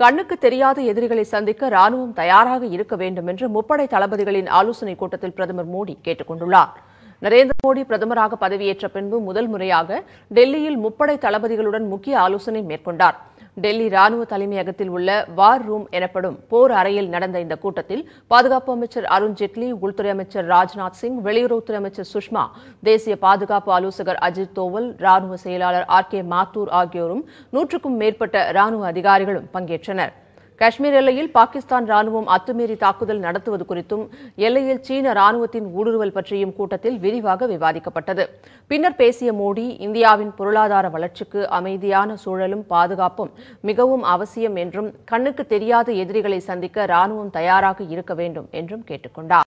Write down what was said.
கண்ணுக்கு தெரியாத எதிரிகளை சந்திக்க ராணுவம் தயாராக இருக்க வேண்டும் என்று முப்படை தளபதிகளின் ஆலோசனைக் கூட்டத்தில் பிரதமர் மோடி கேட்டுக் கொண்டுள்ளார் நரேந்திர மோடி பிரதமராக பதவியேற்ற பின்பு முதல் முறையாக டெல்லியில் முப்படை தளபதிகளுடன் முக்கிய ஆலோசனை மேற்கொண்டாா் டெல்லி ராணுவ தலைமையகத்தில் உள்ள வார் ரூம் எனப்படும் போர் அறையில் நடந்த இந்த கூட்டத்தில் பாதுகாப்பு அமைச்சர் அருண்ஜேட்லி உள்துறை அமைச்சர் ராஜ்நாத் சிங் வெளியுறவுத்துறை அமைச்சர் சுஷ்மா தேசிய பாதுகாப்பு ஆலோசகர் அஜித் தோவல் ராணுவ செயலாளர் ஆர் கே மாத்தூர் ஆகியோரும் நூற்றுக்கும் மேற்பட்ட ராணுவ அதிகாரிகளும் பங்கேற்றனா் காஷ்மீர் எல்லையில் பாகிஸ்தான் ராணுவம் அத்துமீறி தாக்குதல் நடத்துவது குறித்தும் எல்லையில் சீன ராணுவத்தின் ஊடுருவல் பற்றியும் கூட்டத்தில் விரிவாக விவாதிக்கப்பட்டது பின்னர் பேசிய மோடி இந்தியாவின் பொருளாதார வளர்ச்சிக்கு அமைதியான சூழலும் பாதுகாப்பும் மிகவும் அவசியம் என்றும் கண்ணுக்கு தெரியாத எதிரிகளை சந்திக்க ராணுவம் தயாராக இருக்க வேண்டும் என்றும் கேட்டுக்கொண்டார்